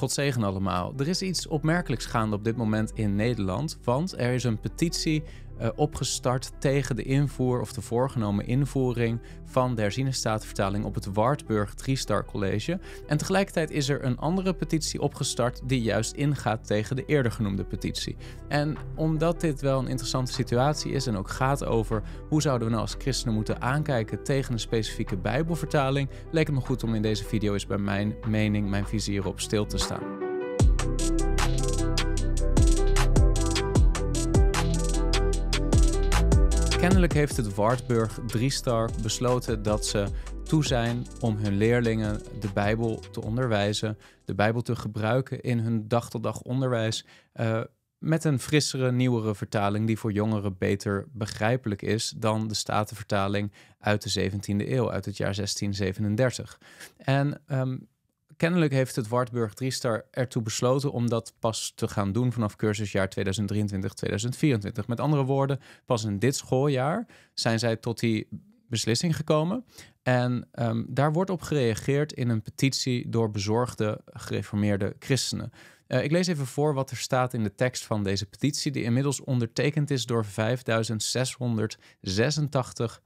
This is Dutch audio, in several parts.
God zegen allemaal. Er is iets opmerkelijks gaande op dit moment in Nederland, want er is een petitie eh, opgestart tegen de invoer of de voorgenomen invoering van de herzienestatenvertaling op het Wartburg Triestar College. En tegelijkertijd is er een andere petitie opgestart die juist ingaat tegen de eerder genoemde petitie. En omdat dit wel een interessante situatie is en ook gaat over hoe zouden we nou als christenen moeten aankijken tegen een specifieke Bijbelvertaling, leek het me goed om in deze video eens bij mijn mening, mijn visie hierop stil te staan. Kennelijk heeft het Wartburg Driestar besloten dat ze toe zijn om hun leerlingen de Bijbel te onderwijzen, de Bijbel te gebruiken in hun dag-tot-dag onderwijs. Eh, met een frissere, nieuwere vertaling die voor jongeren beter begrijpelijk is dan de Statenvertaling uit de 17e eeuw, uit het jaar 1637. En ehm, kennelijk heeft het Wartburg Driestar ertoe besloten om dat pas te gaan doen vanaf cursusjaar 2023-2024. Met andere woorden, pas in dit schooljaar zijn zij tot die beslissing gekomen. En ehm, daar wordt op gereageerd in een petitie door bezorgde gereformeerde christenen. Eh, ik lees even voor wat er staat in de tekst van deze petitie, die inmiddels ondertekend is door 5686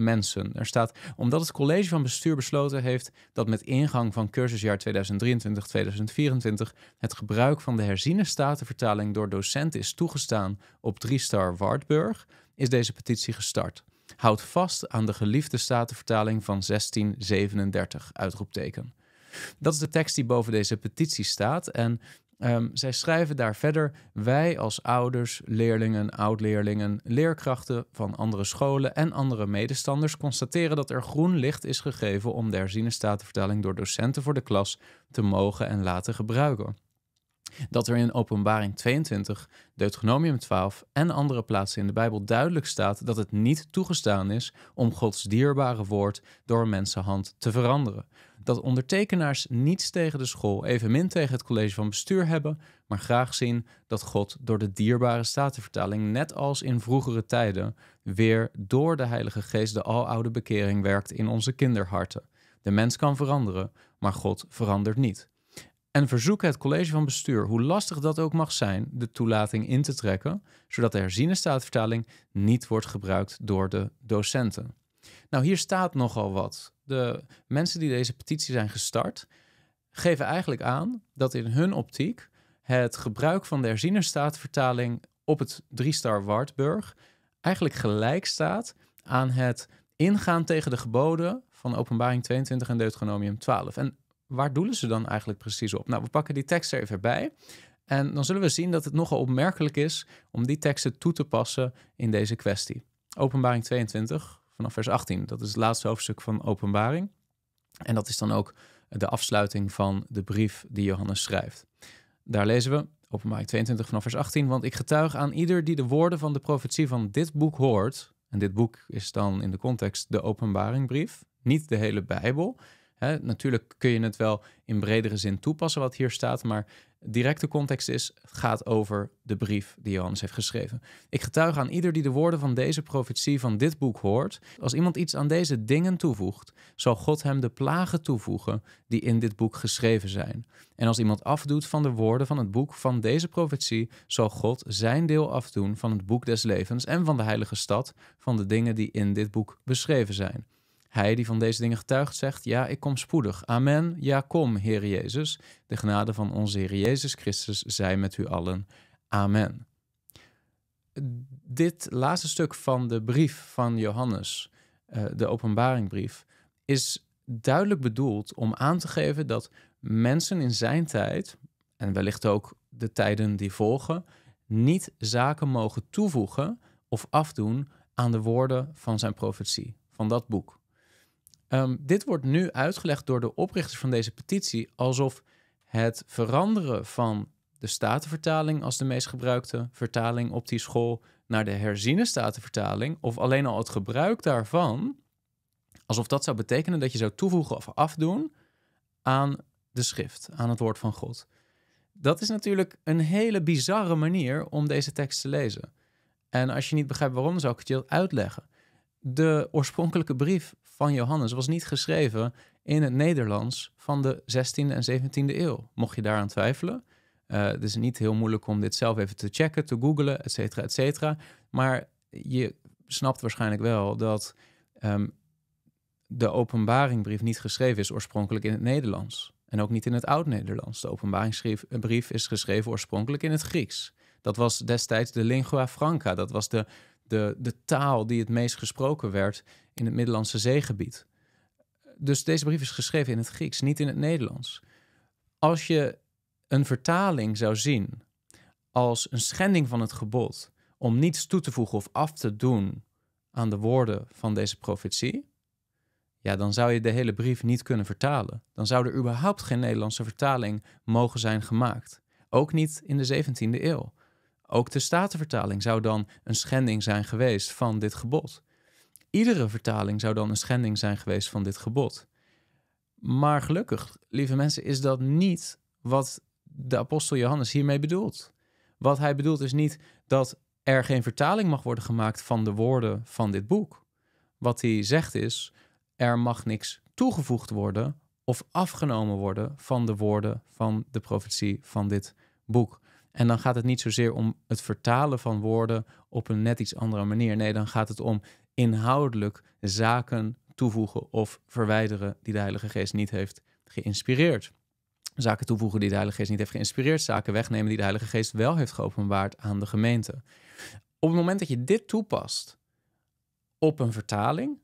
mensen. Er staat, omdat het college van bestuur besloten heeft dat met ingang van cursusjaar 2023-2024 het gebruik van de herziene statenvertaling door docenten is toegestaan op 3-star Wartburg, is deze petitie gestart. Houd vast aan de geliefde statenvertaling van 1637, uitroepteken. Dat is de tekst die boven deze petitie staat. En Ehm, zij schrijven daar verder: Wij als ouders, leerlingen, oud-leerlingen, leerkrachten van andere scholen en andere medestanders constateren dat er groen licht is gegeven om de statenvertaling door docenten voor de klas te mogen en laten gebruiken dat er in Openbaring 22, Deuteronomium 12 en andere plaatsen in de Bijbel duidelijk staat dat het niet toegestaan is om Gods dierbare woord door mensenhand te veranderen. Dat ondertekenaars niets tegen de school, evenmin tegen het college van bestuur hebben, maar graag zien dat God door de dierbare statenvertaling, net als in vroegere tijden, weer door de Heilige Geest de aloude bekering werkt in onze kinderharten. De mens kan veranderen, maar God verandert niet en verzoeken het college van bestuur, hoe lastig dat ook mag zijn, de toelating in te trekken, zodat de herziene niet wordt gebruikt door de docenten. Nou, hier staat nogal wat. De mensen die deze petitie zijn gestart, geven eigenlijk aan dat in hun optiek het gebruik van de herziene op het Driestar Wartburg eigenlijk gelijk staat aan het ingaan tegen de geboden van Openbaring 22 en Deuteronomium 12. En waar doelen ze dan eigenlijk precies op? Nou, we pakken die tekst er even bij. En dan zullen we zien dat het nogal opmerkelijk is om die teksten toe te passen in deze kwestie. Openbaring 22, vanaf vers 18. Dat is het laatste hoofdstuk van Openbaring. En dat is dan ook de afsluiting van de brief die Johannes schrijft. Daar lezen we, Openbaring 22 vanaf vers 18, want ik getuig aan ieder die de woorden van de profetie van dit boek hoort, en dit boek is dan in de context de Openbaringbrief, niet de hele Bijbel, Hè, natuurlijk kun je het wel in bredere zin toepassen wat hier staat, maar directe context is, gaat over de brief die Johannes heeft geschreven. Ik getuig aan ieder die de woorden van deze profetie van dit boek hoort. Als iemand iets aan deze dingen toevoegt, zal God hem de plagen toevoegen die in dit boek geschreven zijn. En als iemand afdoet van de woorden van het boek van deze profetie, zal God zijn deel afdoen van het boek des levens en van de heilige stad, van de dingen die in dit boek beschreven zijn. Hij die van deze dingen getuigt zegt, ja, ik kom spoedig. Amen, ja, kom, Heer Jezus. De genade van onze Heer Jezus Christus zij met u allen. Amen. Dit laatste stuk van de brief van Johannes, eh, de openbaringbrief, is duidelijk bedoeld om aan te geven dat mensen in zijn tijd, en wellicht ook de tijden die volgen, niet zaken mogen toevoegen of afdoen aan de woorden van zijn profetie, van dat boek. Ehm, dit wordt nu uitgelegd door de oprichters van deze petitie alsof het veranderen van de statenvertaling als de meest gebruikte vertaling op die school naar de herziene statenvertaling, of alleen al het gebruik daarvan, alsof dat zou betekenen dat je zou toevoegen of afdoen aan de schrift, aan het woord van God. Dat is natuurlijk een hele bizarre manier om deze tekst te lezen. En als je niet begrijpt waarom, zou ik het je uitleggen. De oorspronkelijke brief van Johannes was niet geschreven in het Nederlands van de 16e en 17e eeuw. Mocht je daaraan twijfelen. Uh, het is niet heel moeilijk om dit zelf even te checken, te googlen, et cetera, et cetera. Maar je snapt waarschijnlijk wel dat ehm, de openbaringbrief niet geschreven is oorspronkelijk in het Nederlands. En ook niet in het Oud-Nederlands. De openbaringsbrief is geschreven oorspronkelijk in het Grieks. Dat was destijds de lingua franca. Dat was de de, de taal die het meest gesproken werd in het Middellandse zeegebied. Dus deze brief is geschreven in het Grieks, niet in het Nederlands. Als je een vertaling zou zien als een schending van het gebod om niets toe te voegen of af te doen aan de woorden van deze profetie, ja, dan zou je de hele brief niet kunnen vertalen. Dan zou er überhaupt geen Nederlandse vertaling mogen zijn gemaakt. Ook niet in de 17e eeuw. Ook de Statenvertaling zou dan een schending zijn geweest van dit gebod. Iedere vertaling zou dan een schending zijn geweest van dit gebod. Maar gelukkig, lieve mensen, is dat niet wat de apostel Johannes hiermee bedoelt. Wat hij bedoelt is niet dat er geen vertaling mag worden gemaakt van de woorden van dit boek. Wat hij zegt is: er mag niks toegevoegd worden of afgenomen worden van de woorden van de profetie van dit boek. En dan gaat het niet zozeer om het vertalen van woorden op een net iets andere manier. Nee, dan gaat het om inhoudelijk zaken toevoegen of verwijderen die de Heilige Geest niet heeft geïnspireerd. Zaken toevoegen die de Heilige Geest niet heeft geïnspireerd, zaken wegnemen die de Heilige Geest wel heeft geopenbaard aan de gemeente. Op het moment dat je dit toepast op een vertaling,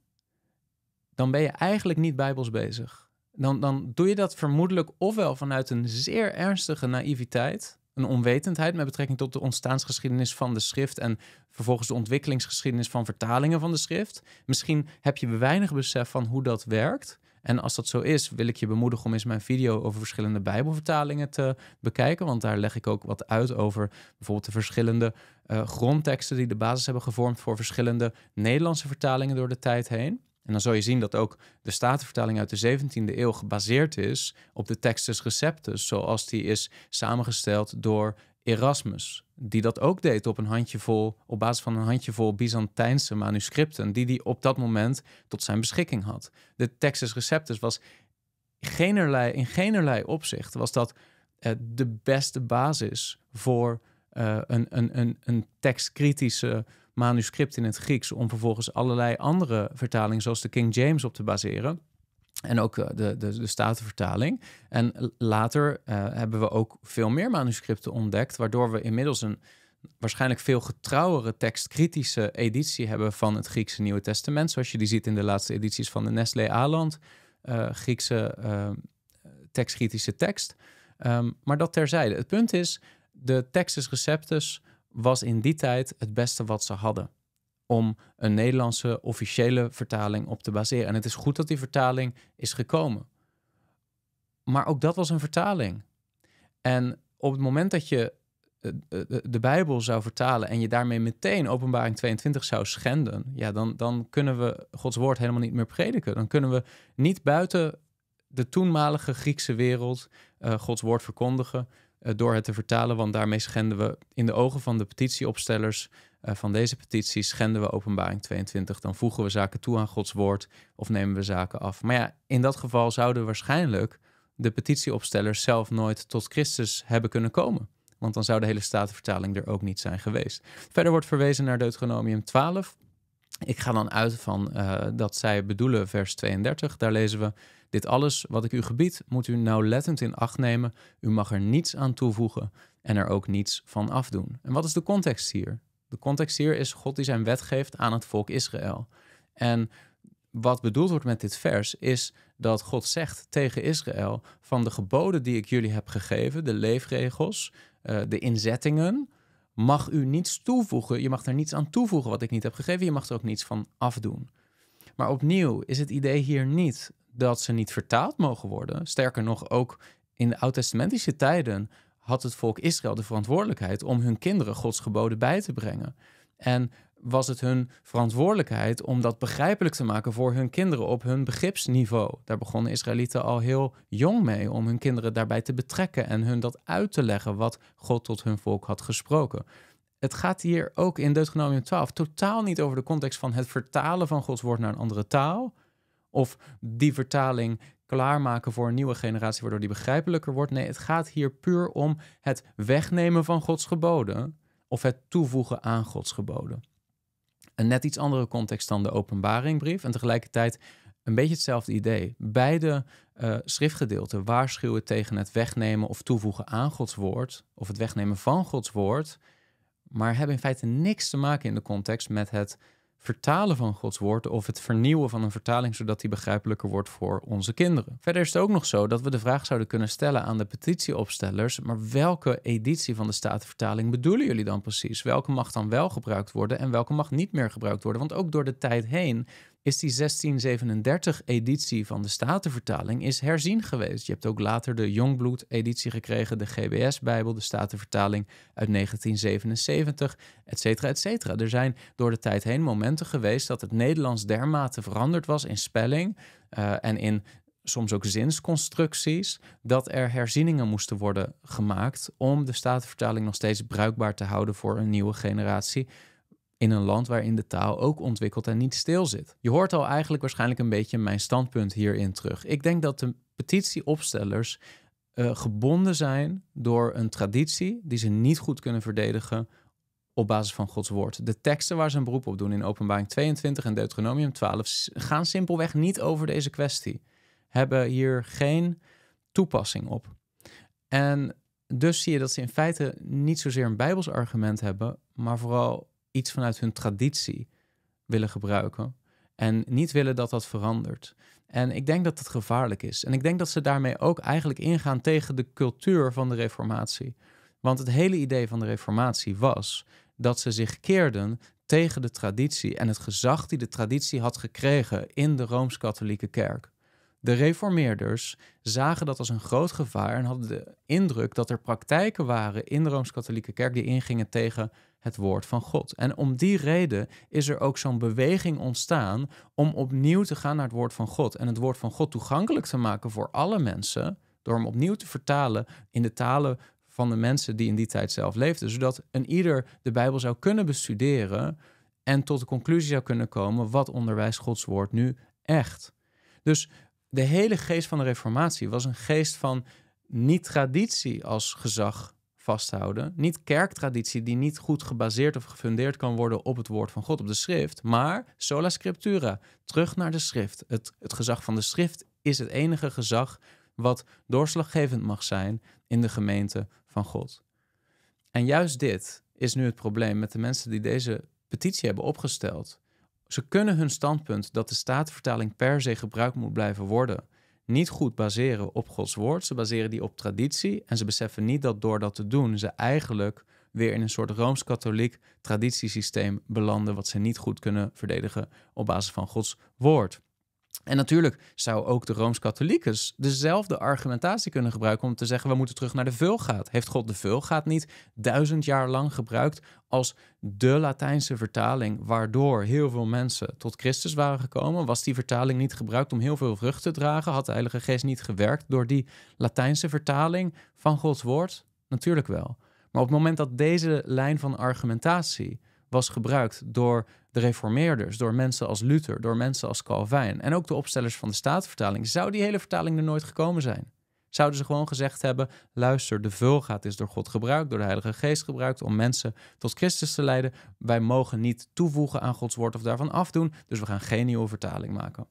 dan ben je eigenlijk niet bijbels bezig. Dan, dan doe je dat vermoedelijk ofwel vanuit een zeer ernstige naïviteit, een onwetendheid met betrekking tot de ontstaansgeschiedenis van de schrift en vervolgens de ontwikkelingsgeschiedenis van vertalingen van de schrift. Misschien heb je weinig besef van hoe dat werkt. En als dat zo is, wil ik je bemoedigen om eens mijn video over verschillende Bijbelvertalingen te bekijken. Want daar leg ik ook wat uit over bijvoorbeeld de verschillende uh, grondteksten die de basis hebben gevormd voor verschillende Nederlandse vertalingen door de tijd heen. En dan zul je zien dat ook de Statenvertaling uit de 17e eeuw gebaseerd is op de Textus Receptus, zoals die is samengesteld door Erasmus, die dat ook deed op, een handjevol, op basis van een handjevol Byzantijnse manuscripten, die hij op dat moment tot zijn beschikking had. De Textus Receptus was generlei, in generlei opzicht was dat eh, de beste basis voor eh, een, een, een, een tekstkritische manuscript in het Grieks om vervolgens allerlei andere vertalingen, zoals de King James, op te baseren. En ook eh, de, de, de Statenvertaling. En later eh, hebben we ook veel meer manuscripten ontdekt, waardoor we inmiddels een waarschijnlijk veel getrouwere tekstkritische editie hebben van het Griekse Nieuwe Testament. Zoals je die ziet in de laatste edities van de Nestle Aland, eh, Griekse uh, tekstkritische tekst. Ehm, maar dat terzijde. Het punt is, de Textus Receptus was in die tijd het beste wat ze hadden om een Nederlandse officiële vertaling op te baseren. En het is goed dat die vertaling is gekomen. Maar ook dat was een vertaling. En op het moment dat je eh, eh, eh, de Bijbel zou vertalen en je daarmee meteen Openbaring 22 zou schenden, ja, dan, dan kunnen we Gods woord helemaal niet meer prediken. Dan kunnen we niet buiten de toenmalige Griekse wereld Gods woord verkondigen. Eh, door het te vertalen, want daarmee schenden we in de ogen van de petitieopstellers eh, van deze petitie schenden we openbaring 22. Dan voegen we zaken toe aan Gods woord of nemen we zaken af. Maar ja, in dat geval zouden waarschijnlijk de petitieopstellers zelf nooit tot Christus hebben kunnen komen. Want dan zou de hele statenvertaling er ook niet zijn geweest. Verder wordt verwezen naar Deuteronomium 12. Ik ga dan uit van eh, dat zij bedoelen vers 32. Daar lezen we: Dit alles wat ik u gebied, moet u nauwlettend in acht nemen. U mag er niets aan toevoegen en er ook niets van afdoen. En wat is de context hier? De context hier is God die zijn wet geeft aan het volk Israël. En wat bedoeld wordt met dit vers is dat God zegt tegen Israël: van de geboden die ik jullie heb gegeven, de leefregels, eh, de inzettingen, mag u niets toevoegen. Je mag daar niets aan toevoegen wat ik niet heb gegeven. Je mag er ook niets van afdoen. Maar opnieuw is het idee hier niet dat ze niet vertaald mogen worden. Sterker nog, ook in de oud-testamentische tijden had het volk Israël de verantwoordelijkheid om hun kinderen Gods geboden bij te brengen. En was het hun verantwoordelijkheid om dat begrijpelijk te maken voor hun kinderen op hun begripsniveau. Daar begonnen Israëlieten al heel jong mee om hun kinderen daarbij te betrekken en hun dat uit te leggen wat God tot hun volk had gesproken. Het gaat hier ook in Deuteronomium 12 totaal niet over de context van het vertalen van Gods woord naar een andere taal. Of die vertaling klaarmaken voor een nieuwe generatie, waardoor die begrijpelijker wordt. Nee, het gaat hier puur om het wegnemen van Gods geboden of het toevoegen aan Gods geboden een net iets andere context dan de openbaringbrief. En tegelijkertijd een beetje hetzelfde idee. Beide eh, schriftgedeelten waarschuwen tegen het wegnemen of toevoegen aan Gods woord, of het wegnemen van Gods woord, maar hebben in feite niks te maken in de context met het vertalen van Gods woord of het vernieuwen van een vertaling zodat die begrijpelijker wordt voor onze kinderen. Verder is het ook nog zo dat we de vraag zouden kunnen stellen aan de petitieopstellers, maar welke editie van de Statenvertaling bedoelen jullie dan precies? Welke mag dan wel gebruikt worden en welke mag niet meer gebruikt worden? Want ook door de tijd heen is die 1637 editie van de Statenvertaling is herzien geweest. Je hebt ook later de Jongbloed editie gekregen, de GBS Bijbel, de Statenvertaling uit 1977, et cetera, et cetera. Er zijn door de tijd heen momenten geweest dat het Nederlands dermate veranderd was in spelling eh, en in soms ook zinsconstructies, dat er herzieningen moesten worden gemaakt om de Statenvertaling nog steeds bruikbaar te houden voor een nieuwe generatie in een land waarin de taal ook ontwikkeld en niet stil zit. Je hoort al eigenlijk waarschijnlijk een beetje mijn standpunt hierin terug. Ik denk dat de petitieopstellers eh, gebonden zijn door een traditie die ze niet goed kunnen verdedigen op basis van Gods woord. De teksten waar ze een beroep op doen in Openbaring 22 en Deuteronomium 12 gaan simpelweg niet over deze kwestie. Hebben hier geen toepassing op. En dus zie je dat ze in feite niet zozeer een Bijbels argument hebben, maar vooral iets vanuit hun traditie willen gebruiken en niet willen dat dat verandert. En ik denk dat dat gevaarlijk is. En ik denk dat ze daarmee ook eigenlijk ingaan tegen de cultuur van de Reformatie. Want het hele idee van de Reformatie was dat ze zich keerden tegen de traditie en het gezag die de traditie had gekregen in de rooms-katholieke kerk. De reformeerders zagen dat als een groot gevaar en hadden de indruk dat er praktijken waren in de Rooms-Katholieke Kerk die ingingen tegen het woord van God. En om die reden is er ook zo'n beweging ontstaan om opnieuw te gaan naar het woord van God en het woord van God toegankelijk te maken voor alle mensen door hem opnieuw te vertalen in de talen van de mensen die in die tijd zelf leefden, zodat een ieder de Bijbel zou kunnen bestuderen en tot de conclusie zou kunnen komen wat onderwijs Gods woord nu echt. Dus de hele geest van de Reformatie was een geest van niet traditie als gezag vasthouden. Niet kerktraditie die niet goed gebaseerd of gefundeerd kan worden op het woord van God, op de schrift, maar sola scriptura, terug naar de schrift. Het, het gezag van de schrift is het enige gezag wat doorslaggevend mag zijn in de gemeente van God. En juist dit is nu het probleem met de mensen die deze petitie hebben opgesteld. Ze kunnen hun standpunt dat de statenvertaling per se gebruikt moet blijven worden, niet goed baseren op Gods woord. Ze baseren die op traditie en ze beseffen niet dat door dat te doen ze eigenlijk weer in een soort rooms-katholiek traditiesysteem belanden wat ze niet goed kunnen verdedigen op basis van Gods woord. En natuurlijk zou ook de rooms katholiekus dezelfde argumentatie kunnen gebruiken om te zeggen: we moeten terug naar de Vulgaat. Heeft God de Vulgaat niet duizend jaar lang gebruikt als de Latijnse vertaling, waardoor heel veel mensen tot Christus waren gekomen? Was die vertaling niet gebruikt om heel veel vrucht te dragen? Had de Heilige Geest niet gewerkt door die Latijnse vertaling van Gods woord? Natuurlijk wel. Maar op het moment dat deze lijn van argumentatie was gebruikt door de reformeerders, door mensen als Luther, door mensen als Calvijn en ook de opstellers van de Statenvertaling, zou die hele vertaling er nooit gekomen zijn. Zouden ze gewoon gezegd hebben: luister, de vulgaat is door God gebruikt, door de Heilige Geest gebruikt om mensen tot Christus te leiden. Wij mogen niet toevoegen aan Gods woord of daarvan afdoen, dus we gaan geen nieuwe vertaling maken.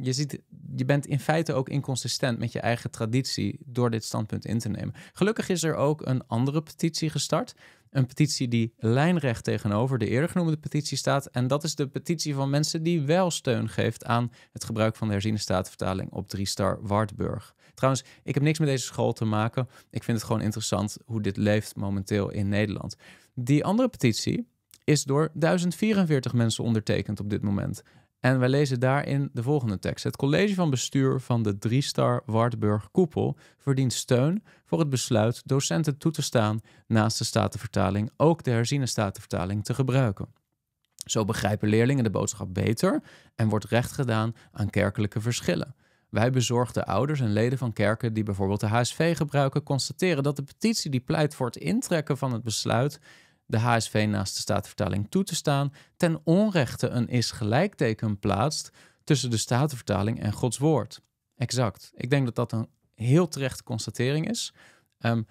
Je, ziet, je bent in feite ook inconsistent met je eigen traditie door dit standpunt in te nemen. Gelukkig is er ook een andere petitie gestart. Een petitie die lijnrecht tegenover de eerder genoemde petitie staat. En dat is de petitie van mensen die wel steun geeft aan het gebruik van de herziene op 3-star Wartburg. Trouwens, ik heb niks met deze school te maken. Ik vind het gewoon interessant hoe dit leeft momenteel in Nederland. Die andere petitie is door 1044 mensen ondertekend op dit moment. En wij lezen daarin de volgende tekst. Het college van bestuur van de Driestar Wartburg Koepel verdient steun voor het besluit docenten toe te staan naast de statenvertaling ook de herziene statenvertaling te gebruiken. Zo begrijpen leerlingen de boodschap beter en wordt recht gedaan aan kerkelijke verschillen. Wij bezorgde ouders en leden van kerken die bijvoorbeeld de HSV gebruiken, constateren dat de petitie die pleit voor het intrekken van het besluit de HSV naast de statenvertaling toe te staan, ten onrechte een is-gelijkteken plaatst tussen de statenvertaling en Gods woord. Exact. Ik denk dat dat een heel terechte constatering is. Ehm,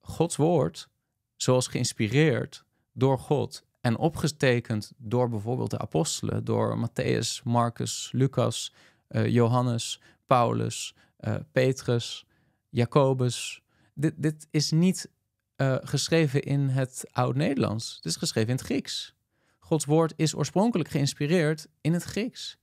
Gods woord, zoals geïnspireerd door God en opgetekend door bijvoorbeeld de apostelen, door Matthäus, Marcus, Lucas, eh, Johannes, Paulus, eh, Petrus, Jacobus. Dit, dit is niet eh, geschreven in het Oud-Nederlands. Het is geschreven in het Grieks. Gods woord is oorspronkelijk geïnspireerd in het Grieks.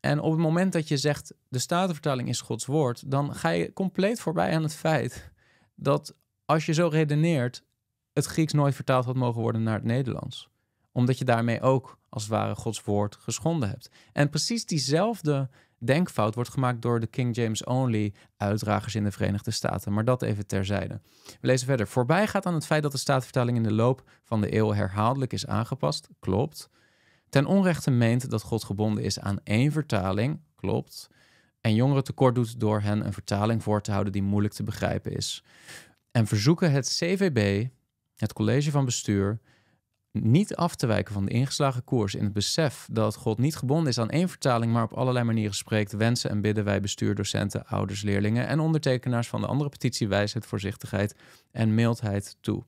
En op het moment dat je zegt de Statenvertaling is Gods woord, dan ga je compleet voorbij aan het feit dat als je zo redeneert, het Grieks nooit vertaald had mogen worden naar het Nederlands. Omdat je daarmee ook als het ware Gods woord geschonden hebt. En precies diezelfde denkfout wordt gemaakt door de King James Only uitdragers in de Verenigde Staten. Maar dat even terzijde. We lezen verder. Voorbij gaat aan het feit dat de staatvertaling in de loop van de eeuw herhaaldelijk is aangepast. Klopt. Ten onrechte meent dat God gebonden is aan één vertaling. Klopt. En jongeren tekort doet door hen een vertaling voor te houden die moeilijk te begrijpen is. En verzoeken het CVB, het college van bestuur, niet af te wijken van de ingeslagen koers in het besef dat God niet gebonden is aan één vertaling, maar op allerlei manieren spreekt, wensen en bidden wij bestuurdocenten, ouders, leerlingen en ondertekenaars van de andere petitie wijsheid, voorzichtigheid en mildheid toe.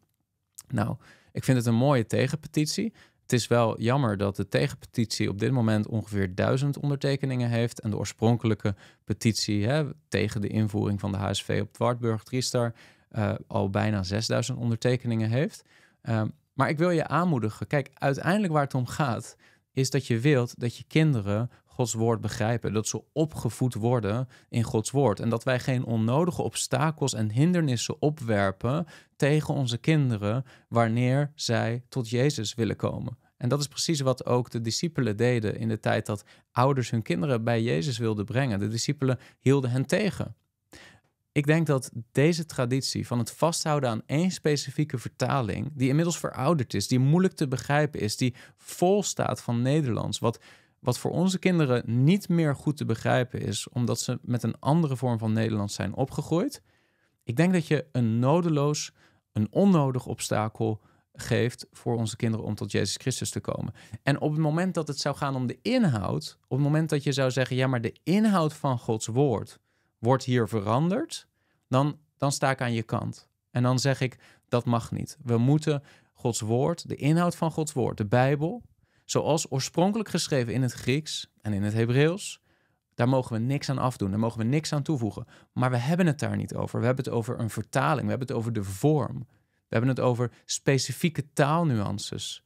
Nou, ik vind het een mooie tegenpetitie. Het is wel jammer dat de tegenpetitie op dit moment ongeveer duizend ondertekeningen heeft en de oorspronkelijke petitie hè, tegen de invoering van de HSV op Dwartburg Triestar eh, al bijna 6000 ondertekeningen heeft. Ehm, maar ik wil je aanmoedigen. Kijk, uiteindelijk waar het om gaat, is dat je wilt dat je kinderen Gods woord begrijpen. Dat ze opgevoed worden in Gods woord. En dat wij geen onnodige obstakels en hindernissen opwerpen tegen onze kinderen wanneer zij tot Jezus willen komen. En dat is precies wat ook de discipelen deden in de tijd dat ouders hun kinderen bij Jezus wilden brengen. De discipelen hielden hen tegen ik denk dat deze traditie van het vasthouden aan één specifieke vertaling, die inmiddels verouderd is, die moeilijk te begrijpen is, die vol staat van Nederlands, wat, wat voor onze kinderen niet meer goed te begrijpen is, omdat ze met een andere vorm van Nederlands zijn opgegroeid. Ik denk dat je een nodeloos, een onnodig obstakel geeft voor onze kinderen om tot Jezus Christus te komen. En op het moment dat het zou gaan om de inhoud, op het moment dat je zou zeggen, ja, maar de inhoud van Gods woord wordt hier veranderd, dan, dan sta ik aan je kant. En dan zeg ik, dat mag niet. We moeten Gods woord, de inhoud van Gods woord, de Bijbel, zoals oorspronkelijk geschreven in het Grieks en in het Hebreeuws, daar mogen we niks aan afdoen, daar mogen we niks aan toevoegen. Maar we hebben het daar niet over. We hebben het over een vertaling, we hebben het over de vorm. We hebben het over specifieke taalnuances.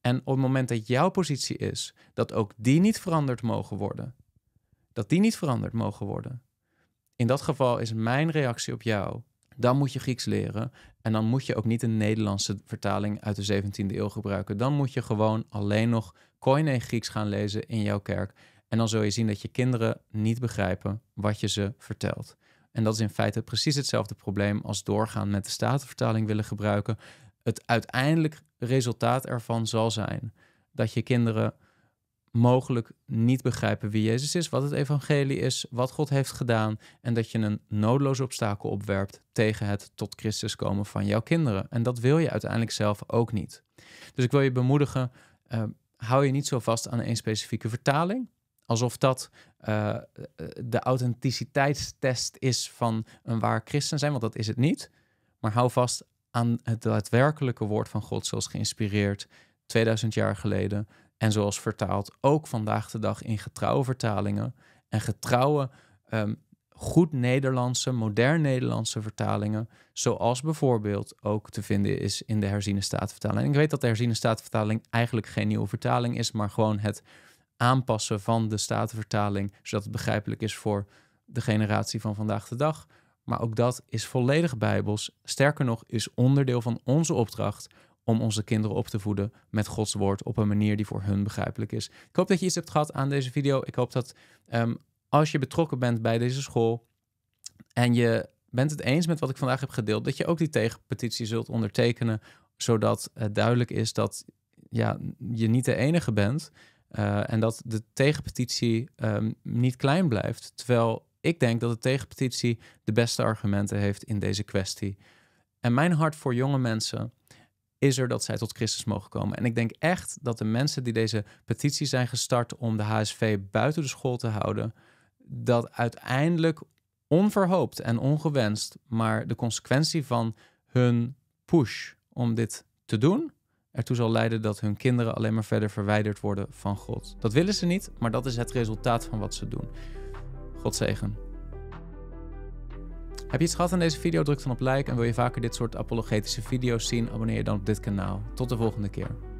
En op het moment dat jouw positie is dat ook die niet veranderd mogen worden, dat die niet veranderd mogen worden, in dat geval is mijn reactie op jou. Dan moet je Grieks leren. En dan moet je ook niet een Nederlandse vertaling uit de 17e eeuw gebruiken. Dan moet je gewoon alleen nog Koine Grieks gaan lezen in jouw kerk. En dan zul je zien dat je kinderen niet begrijpen wat je ze vertelt. En dat is in feite precies hetzelfde probleem als doorgaan met de statenvertaling willen gebruiken. Het uiteindelijk resultaat ervan zal zijn dat je kinderen mogelijk niet begrijpen wie Jezus is, wat het evangelie is, wat God heeft gedaan en dat je een noodloze obstakel opwerpt tegen het tot Christus komen van jouw kinderen. En dat wil je uiteindelijk zelf ook niet. Dus ik wil je bemoedigen, eh, hou je niet zo vast aan één specifieke vertaling, alsof dat eh, eh, de authenticiteitstest is van een waar christen zijn, want dat is het niet. Maar hou vast aan het daadwerkelijke woord van God, zoals geïnspireerd 2000 jaar geleden en zoals vertaald ook vandaag de dag in getrouwe vertalingen en getrouwe, ehm, goed Nederlandse, modern Nederlandse vertalingen. Zoals bijvoorbeeld ook te vinden is in de herziene staatvertaling. En ik weet dat de herziene staatvertaling eigenlijk geen nieuwe vertaling is, maar gewoon het aanpassen van de staatvertaling, zodat het begrijpelijk is voor de generatie van vandaag de dag. Maar ook dat is volledig bijbels. Sterker nog, is onderdeel van onze opdracht om onze kinderen op te voeden met Gods woord op een manier die voor hun begrijpelijk is. Ik hoop dat je iets hebt gehad aan deze video. Ik hoop dat ehm, als je betrokken bent bij deze school en je bent het eens met wat ik vandaag heb gedeeld, dat je ook die tegenpetitie zult ondertekenen, zodat het duidelijk is dat ja, je niet de enige bent eh, en dat de tegenpetitie ehm, niet klein blijft. Terwijl ik denk dat de tegenpetitie de beste argumenten heeft in deze kwestie. En mijn hart voor jonge mensen is er dat zij tot Christus mogen komen. En ik denk echt dat de mensen die deze petitie zijn gestart om de HSV buiten de school te houden, dat uiteindelijk onverhoopt en ongewenst, maar de consequentie van hun push om dit te doen, ertoe zal leiden dat hun kinderen alleen maar verder verwijderd worden van God. Dat willen ze niet, maar dat is het resultaat van wat ze doen. God zegen. Heb je iets gehad aan deze video? Druk dan op like en wil je vaker dit soort apologetische video's zien? Abonneer je dan op dit kanaal. Tot de volgende keer.